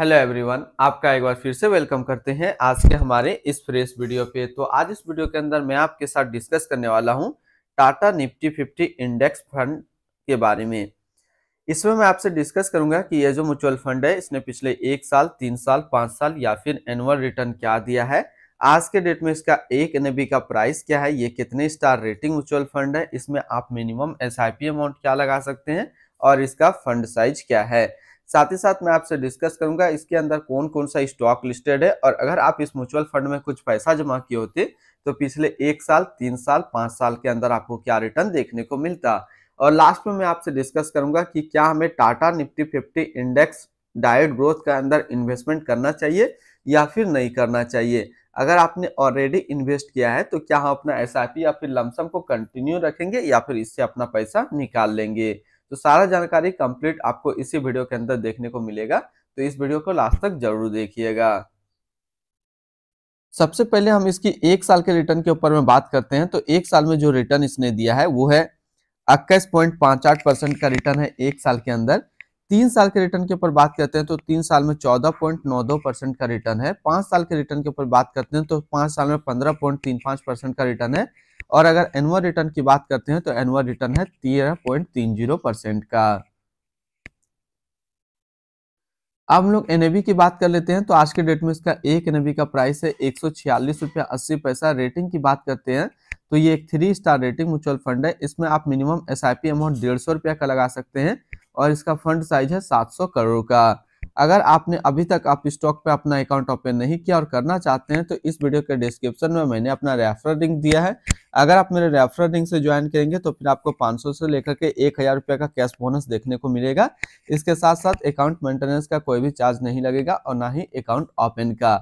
hello everyone आपका एक बार फिर से वेलकम करते हैं आज के हमारे इस फ्रेश वीडियो पे तो आज इस वीडियो के अंदर मैं आपके साथ डिस्कस करने वाला हूं टाटा निफ्टी 50 इंडेक्स फंड के बारे में इसमें मैं आपसे डिस्कस करूंगा कि ये जो म्यूचुअल फंड है इसने पिछले एक साल तीन साल पाँच साल या फिर एनुअल रिटर्न क्या दिया है आज के डेट में इसका एक एन का प्राइस क्या है ये कितने स्टार रेटिंग म्यूचुअल फंड है इसमें आप मिनिमम एस अमाउंट क्या लगा सकते हैं और इसका फंड साइज क्या है साथ ही साथ मैं आपसे डिस्कस करूंगा इसके अंदर कौन कौन सा स्टॉक लिस्टेड है और अगर आप इस म्यूचुअल फंड में कुछ पैसा जमा किए होते तो पिछले एक साल तीन साल पाँच साल के अंदर आपको क्या रिटर्न देखने को मिलता और लास्ट में मैं आपसे डिस्कस करूंगा कि क्या हमें टाटा निफ्टी फिफ्टी इंडेक्स डायट ग्रोथ के अंदर इन्वेस्टमेंट करना चाहिए या फिर नहीं करना चाहिए अगर आपने ऑलरेडी इन्वेस्ट किया है तो क्या हम हाँ अपना एस या फिर लमसम को कंटिन्यू रखेंगे या फिर इससे अपना पैसा निकाल लेंगे तो सारा जानकारी कंप्लीट आपको इसी वीडियो के अंदर देखने को मिलेगा तो इस वीडियो को लास्ट तक जरूर देखिएगा सबसे पहले हम इसकी एक साल के रिटर्न के ऊपर में बात करते हैं तो एक साल में जो रिटर्न इसने दिया है वो है इक्कीस पॉइंट पांच आठ परसेंट का रिटर्न है एक साल के अंदर तीन साल के रिटर्न के ऊपर बात करते हैं तो तीन साल में चौदह पॉइंट नौ दो परसेंट का रिटर्न है पांच साल के रिटर्न के ऊपर बात करते हैं तो पांच साल में पंद्रह पॉइंट तीन पांच परसेंट का रिटर्न है और अगर एनुअल रिटर्न की बात करते हैं तो एनुअल रिटर्न है तेरह पॉइंट तीन जीरो परसेंट का अब हम लोग एन की बात कर लेते हैं तो आज के डेट में इसका एक एन का प्राइस है एक सौ छियालीस रुपया अस्सी पैसा रेटिंग की बात करते हैं तो ये एक three star rating mutual fund है इसमें आप minimum S I P amount डेढ़ सौ रुपया का लगा सकते हैं और इसका फंड साइज है सात सौ करोड़ का अगर आपने अभी तक आप स्टॉक पे अपना अकाउंट ओपन नहीं किया और करना चाहते हैं तो इस वीडियो के डिस्क्रिप्शन में मैंने अपना रेफर लिंक दिया है अगर आप मेरे रेफर लिंक से ज्वाइन करेंगे तो फिर आपको 500 से लेकर के एक हज़ार रुपये का कैश बोनस देखने को मिलेगा इसके साथ साथ अकाउंट मेंटेनेंस का कोई भी चार्ज नहीं लगेगा और ना ही अकाउंट ओपन का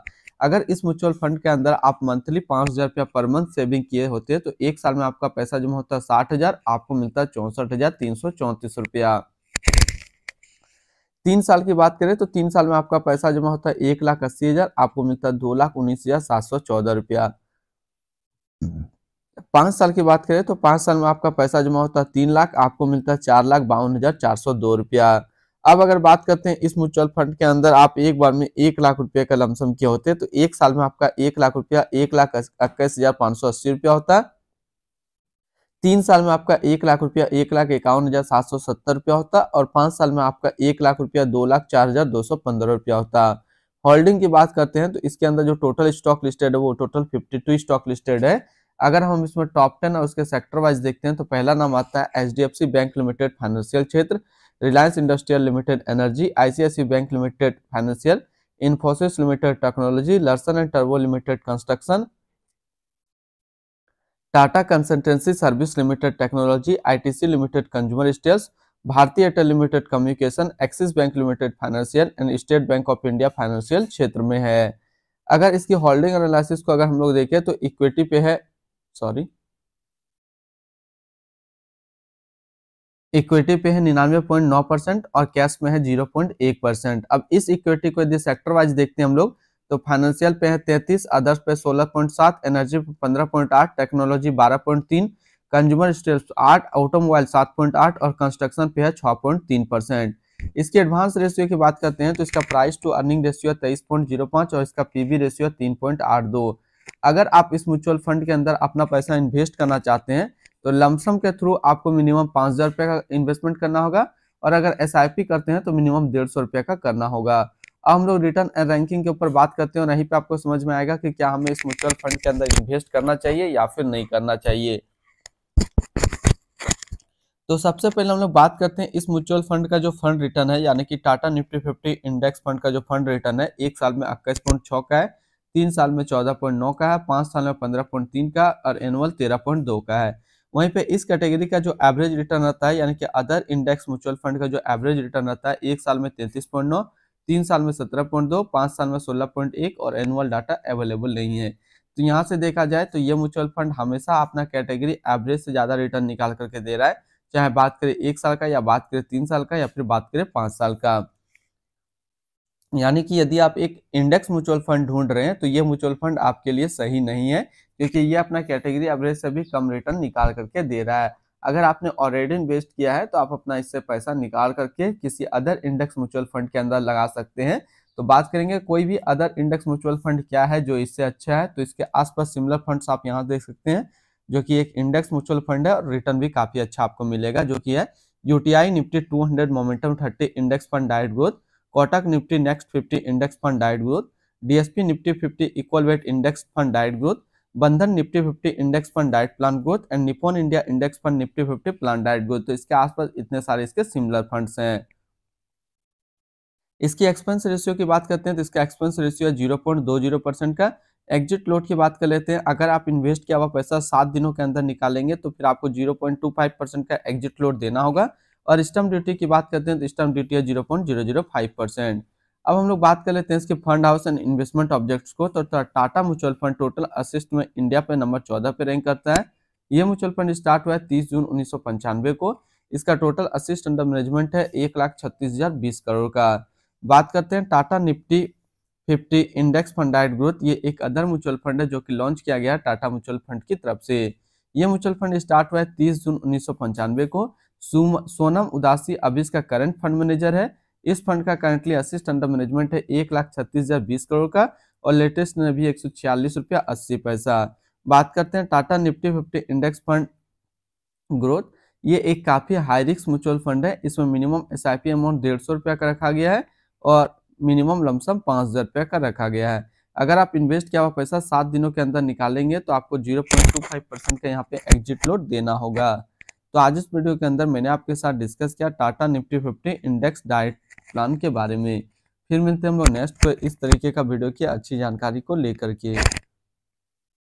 अगर इस म्यूचुअल फंड के अंदर आप मंथली पाँच हज़ार रुपया पर मंथ सेविंग किए होते हैं तो एक साल में आपका पैसा जमा होता है साठ हज़ार आपको मिलता है चौंसठ हज़ार तीन सौ चौंतीस रुपया तीन साल की बात करें तो तीन साल में आपका पैसा जमा होता है एक लाख अस्सी हज़ार आपको मिलता है दो लाख उन्नीस हज़ार सात सौ चौदह रुपया पांच साल की बात करें तो पांच साल में आपका पैसा जमा होता है तीन लाख आपको मिलता है चार लाख बावन हज़ार चार सौ दो रुपया अब अगर बात करते हैं इस म्यूचुअल फंड के अंदर आप एक बार में एक लाख रुपये का लमसम किया होते तो एक साल में आपका एक लाख रुपया एक लाख इक्कीस हज़ार पांच सौ अस्सी रुपया होता तीन साल में आपका एक लाख रुपया एक लाख इक्यावन हज़ार सात सौ सत्तर रुपया होता और पांच साल में आपका एक लाख रुपया दो लाख चार हज़ार दो सौ पंद्रह रुपया होता होल्डिंग की बात करते हैं तो इसके अंदर जो टोटल स्टॉक लिस्टेड है वो total fifty two stock listed है अगर हम इसमें टॉप टेन और उसके सेक्टर वाइज देखते हैं तो पहला नाम आता है एच बैंक लिमिटेड फाइनेंशियल क्षेत्र Reliance industrial limited energy ICICI bank limited financial Infosys limited technology Larsen and टर्बो limited construction Tata consultancy service limited technology ITC limited consumer staples Bharti Airtel limited communication Axis bank limited financial and State Bank of India financial क्षेत्र में है अगर इसकी holding analysis को अगर हम लोग देखें तो इक्विटी पे है सॉरी इक्विटी पे है निन्यानवे पॉइंट नौ परसेंट और कैश में है जीरो पॉइंट एक परसेंट अब इस इक्विटी को यदि सेक्टर वाइज देखते हैं हम लोग तो फाइनेंशियल पे है तैतीस अदर्स पे सोलह पॉइंट सात एनर्जी पे पंद्रह पॉइंट आठ टेक्नोलॉजी बारह पॉइंट तीन कंज्यूमर स्टेल्स आठ ऑटोमोबाइल सात पॉइंट आठ और कंस्ट्रक्शन पे है छः पॉइंट तीन परसेंट इसके एडवांस रेशियो की बात करते हैं तो इसका प्राइस टू अर्निंग रेशियो है तेईस पॉइंट जीरो पाँच और इसका पीबी रेशियो है तीन पॉइंट आठ दो अगर आप इस म्यूचुअल फंड के अंदर अपना पैसा इन्वेस्ट करना चाहते हैं तो लमसम के थ्रू आपको मिनिमम पाँच हज़ार रुपये का इन्वेस्टमेंट करना होगा और अगर एस करते हैं तो मिनिमम डेढ़ सौ रुपये का करना होगा अब हम लोग रिटर्न एंड रैंकिंग के ऊपर बात करते हैं और यहीं पे आपको समझ में आएगा कि क्या हमें इस म्यूचुअल फंड के अंदर इन्वेस्ट करना चाहिए या फिर नहीं करना चाहिए तो सबसे पहले हम लोग बात करते हैं इस म्यूचुअल फंड का जो फंड रिटर्न है यानी कि Tata Nifty fifty index fund का जो फंड रिटर्न है एक साल में इक्कीस पॉइंट छः का है तीन साल में चौदह पॉइंट नौ का है पाँच साल में पंद्रह पॉइंट तीन का और एनुअल तेरह पॉइंट दो का है वहीं पे इस कैटेगरी का जो एवरेज रिटर्न रहता है यानी कि अदर इंडेक्स म्यूचुअल फंड का जो एवरेज रिटर्न रहता है एक साल में तैंतीस पॉइंट नौ तीन साल में सत्रह पॉइंट दो पाँच साल में सोलह पॉइंट एक और एनुअल डाटा अवेलेबल नहीं है तो यहाँ से देखा जाए तो ये म्यूचुअल फंड हमेशा अपना कैटेगरी एवरेज से ज़्यादा रिटर्न निकाल करके दे रहा है चाहे बात करें एक साल का या बात करें तीन साल का या फिर बात करें पाँच साल का यानी कि यदि आप एक इंडेक्स म्यूचुअल फंड ढूंढ रहे हैं तो ये म्यूचुअल फंड आपके लिए सही नहीं है क्योंकि ये अपना कैटेगरी एवरेज से भी कम रिटर्न निकाल करके दे रहा है अगर आपने ऑलरेडी इन्वेस्ट किया है तो आप अपना इससे पैसा निकाल करके किसी अदर इंडेक्स म्यूचुअल फंड के अंदर लगा सकते हैं तो बात करेंगे कोई भी अदर इंडेक्स म्यूचुअल फंड क्या है जो इससे अच्छा है तो इसके आसपास सिमिलर फंड्स आप यहाँ देख सकते हैं जो कि एक इंडेक्स म्यूचुअल फंड है और रिटर्न भी काफ़ी अच्छा आपको मिलेगा जो कि है UTI Nifty 200 momentum 30 index fund direct growth Kotak Nifty next 50 index fund Diet growth DSP Nifty 50 equal weight index fund Diet growth Bandhan Nifty 50 index fund डाइट plan growth and Nippon India index fund Nifty 50 plan डाइट ग्रोथ तो इसके आसपास इतने सारे इसके सिमिलर फंड्स हैं इसकी एक्सपेंस रेशियो की बात करते हैं तो इसका एक्सपेंस रेशियो है जीरो पॉइंट दो जीरो परसेंट का एग्जिट लोड की बात कर लेते हैं अगर आप इन्वेस्ट किया हुआ पैसा सात दिनों के अंदर निकालेंगे तो फिर आपको zero point two five percent का एग्जिट लोड देना होगा और स्टम्प ड्यूटी की बात करते हैं तो स्टम्प ड्यूटी है zero point zero zero five percent अब हम लोग बात कर लेते हैं इसके fund house and investment objectives को तो Tata mutual fund total assets में इंडिया पे नंबर चौदह पे रैंक करता है ये म्यूचुअल फंड स्टार्ट हुआ है तीस जून उन्नीस को इसका टोटल असिस्ट अंडर मैनेजमेंट है एक करोड़ का बात करते हैं Tata Nifty fifty index fund डायट ग्रोथ ये एक अदर म्यूचुअल फंड है जो कि लॉन्च किया गया टाटा म्यूचुअल फंड की तरफ से ये म्यूचुअल फंड स्टार्ट हुआ है तीस जून उन्नीस को सोनम उदासी अबिस का करंट फंड मैनेजर है इस फंड का करंटली असिस्ट अंडर मैनेजमेंट है एक लाख छत्तीस हजार बीस करोड़ का और लेटेस्ट ने भी एक सौ छियालीस रुपया अस्सी पैसा बात करते हैं Tata Nifty fifty index fund growth ये एक काफ़ी हाई रिस्क म्यूचुअल फंड है इसमें minimum S I P amount डेढ़ सौ रुपया का रखा गया है और मिनिमम लमसम पाँच हज़ार रुपया का रखा गया है अगर आप इन्वेस्ट किया हुआ पैसा सात दिनों के अंदर निकालेंगे तो आपको zero point two five percent का यहाँ पे एग्जिट लोड देना होगा तो आज इस वीडियो के अंदर मैंने आपके साथ डिस्कस किया टाटा निफ्टी फिफ्टी इंडेक्स डाइट प्लान के बारे में फिर मिलते हैं हम लोग नेक्स्ट पर इस तरीके का वीडियो की अच्छी जानकारी को लेकर के